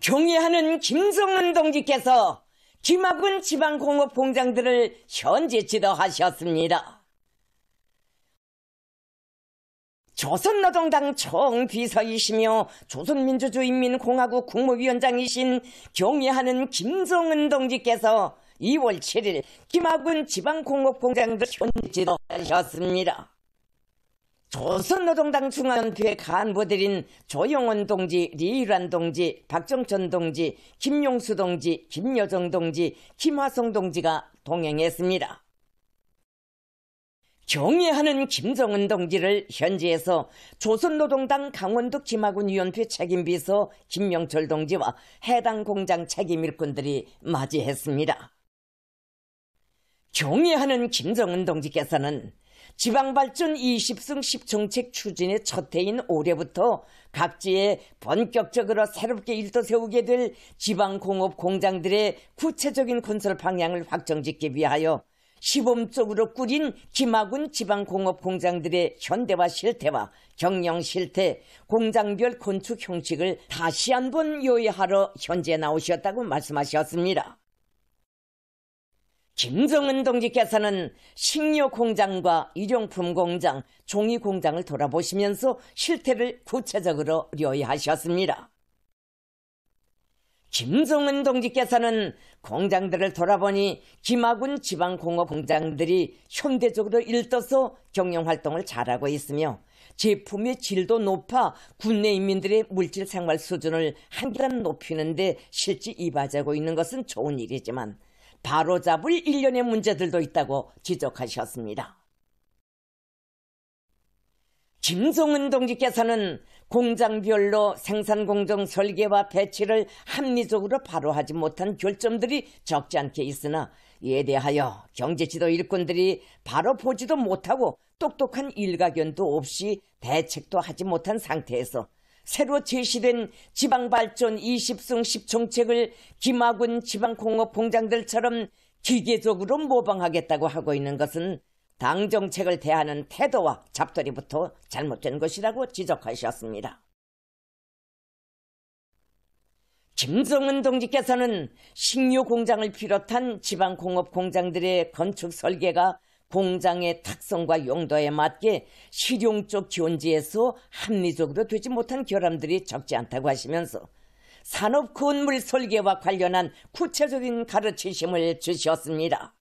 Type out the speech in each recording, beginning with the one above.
경의하는 김성은 동지께서 김학은 지방공업 공장들을 현재 지도하셨습니다. 조선노동당 총비서이시며 조선민주주의인민공화국 국무위원장이신 경의하는 김성은 동지께서 2월 7일 김학은 지방공업공장들 현지도하셨습니다. 조선노동당 중앙연구회 간부들인 조영원 동지, 리일환 동지, 박정천 동지, 김용수 동지, 김여정 동지, 김화성 동지가 동행했습니다. 경애하는 김정은 동지를 현지에서 조선노동당 강원도 김학군위원회 책임비서 김명철 동지와 해당 공장 책임 일꾼들이 맞이했습니다. 경애하는 김정은 동지께서는 지방발전 20승 10정책 추진의 첫 해인 올해부터 각지에 본격적으로 새롭게 일도 세우게 될 지방공업 공장들의 구체적인 건설 방향을 확정짓기 위하여 시범적으로 꾸린 김학군 지방공업 공장들의 현대화 실태와 경영 실태, 공장별 건축 형식을 다시 한번 요의하러 현재 나오셨다고 말씀하셨습니다. 김정은 동지께서는 식료 공장과 일용품 공장, 종이 공장을 돌아보시면서 실태를 구체적으로 료의하셨습니다. 김정은 동지께서는 공장들을 돌아보니 김하군 지방공업 공장들이 현대적으로 일떠서 경영활동을 잘하고 있으며 제품의 질도 높아 군내 인민들의 물질 생활 수준을 한 계단 높이는데 실지 이바지하고 있는 것은 좋은 일이지만 바로잡을 일련의 문제들도 있다고 지적하셨습니다. 김성은 동지께서는 공장별로 생산 공정 설계와 배치를 합리적으로 바로하지 못한 결점들이 적지 않게 있으나 이에 대하여 경제지도 일꾼들이 바로 보지도 못하고 똑똑한 일가견도 없이 대책도 하지 못한 상태에서 새로 제시된 지방발전 20승 10정책을 김학군 지방공업 공장들처럼 기계적으로 모방하겠다고 하고 있는 것은 당 정책을 대하는 태도와 잡돌이부터 잘못된 것이라고 지적하셨습니다. 김정은 동지께서는 식료 공장을 비롯한 지방공업 공장들의 건축 설계가 공장의 탁성과 용도에 맞게 실용적 견지에서 합리적으로 되지 못한 결함들이 적지 않다고 하시면서 산업 건물 설계와 관련한 구체적인 가르치심을 주셨습니다.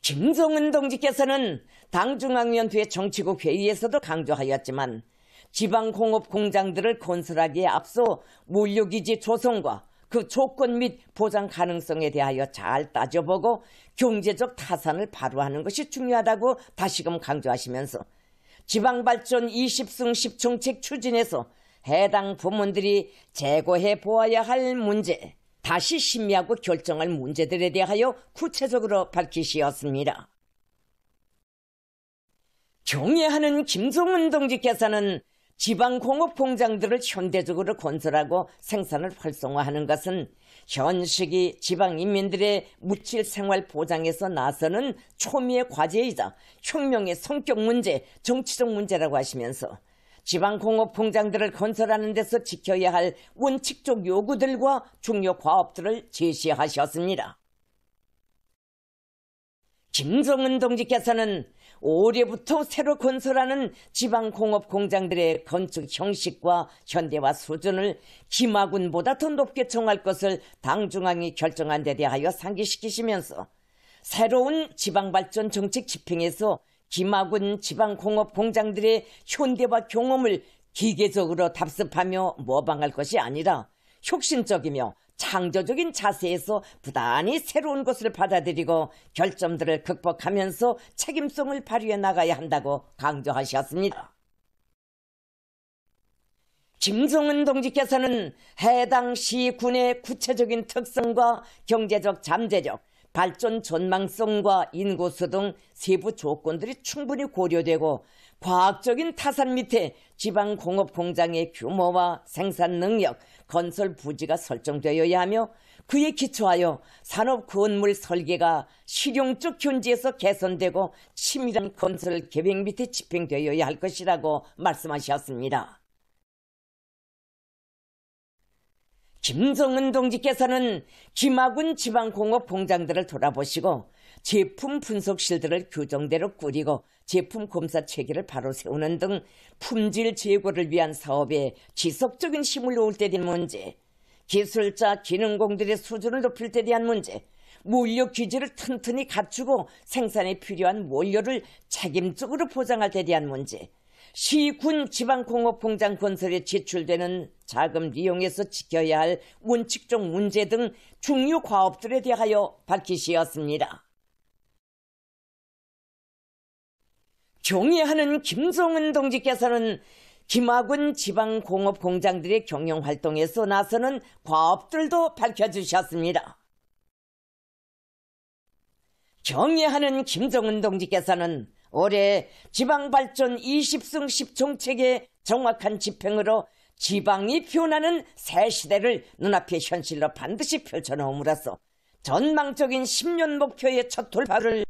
김성은 동지께서는 당중앙위원회 정치국 회의에서도 강조하였지만 지방공업 공장들을 건설하기에 앞서 물류기지 조성과 그 조건 및 보장 가능성에 대하여 잘 따져보고 경제적 타산을 바로하는 것이 중요하다고 다시금 강조하시면서 지방발전 20승 10정책 추진에서 해당 부문들이 제고해 보아야 할 문제, 다시 심리하고 결정할 문제들에 대하여 구체적으로 밝히시었습니다. 경애하는 김성은 동지께서는 지방공업 공장들을 현대적으로 건설하고 생산을 활성화하는 것은 현 시기 지방 인민들의 물질 생활 보장에서 나서는 초미의 과제이자 혁명의 성격 문제, 정치적 문제라고 하시면서 지방공업 공장들을 건설하는 데서 지켜야 할 원칙적 요구들과 중요 과업들을 제시하셨습니다. 김성은 동지께서는 올해부터 새로 건설하는 지방공업 공장들의 건축 형식과 현대화 수준을 김하군보다 더 높게 정할 것을 당중앙이 결정한 데 대하여 상기시키시면서 새로운 지방발전 정책 집행에서 김하군 지방공업 공장들의 현대화 경험을 기계적으로 답습하며 모방할 것이 아니라 혁신적이며 창조적인 자세에서 부단히 새로운 것을 받아들이고 결점들을 극복하면서 책임성을 발휘해 나가야 한다고 강조하셨습니다. 김성은 동지께서는 해당 시군의 구체적인 특성과 경제적 잠재력, 발전 전망성과 인구수 등 세부 조건들이 충분히 고려되고 과학적인 타산 밑에 지방 공업 공장의 규모와 생산 능력, 건설 부지가 설정되어야 하며 그에 기초하여 산업 건물 설계가 실용적 현지에서 개선되고 치밀한 건설 계획 밑에 집행되어야 할 것이라고 말씀하셨습니다. 김성은 동지께서는 김하군 지방공업 공장들을 돌아보시고 제품 분석실들을 규정대로 꾸리고 제품 검사 체계를 바로 세우는 등 품질 제고를 위한 사업에 지속적인 힘을 놓을 때된 문제, 기술자, 기능공들의 수준을 높일 때 대한 문제, 물류 기지를 튼튼히 갖추고 생산에 필요한 원료를 책임적으로 보장할 때 대한 문제, 시군 지방공업공장 건설에 지출되는 자금 이용에서 지켜야 할 원칙적 문제 등 중요 과업들에 대하여 밝히시었습니다. 경애하는 김성은 동지께서는 김학은 지방공업공장들의 경영활동에서 나서는 과업들도 밝혀주셨습니다. 경애하는 김정은 동지께서는 올해 지방발전 20승 10정책의 정확한 집행으로 지방이 표어나는새 시대를 눈앞의 현실로 반드시 펼쳐놓음으로써 전망적인 10년 목표의 첫 돌파를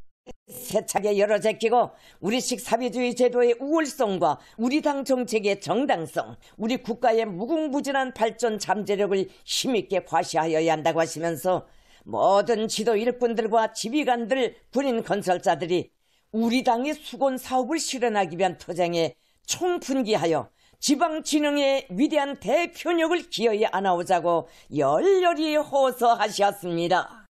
세차게 열어제끼고 우리식 사회주의 제도의 우월성과 우리 당 정책의 정당성, 우리 국가의 무궁무진한 발전 잠재력을 힘있게 과시하여야 한다고 하시면서 모든 지도 일꾼들과 지휘관들, 군인 건설자들이 우리 당의 수건 사업을 실현하기 위한 터장에 총분기하여 지방진흥의 위대한 대표력을 기여해 안아오자고 열렬히 호소하셨습니다.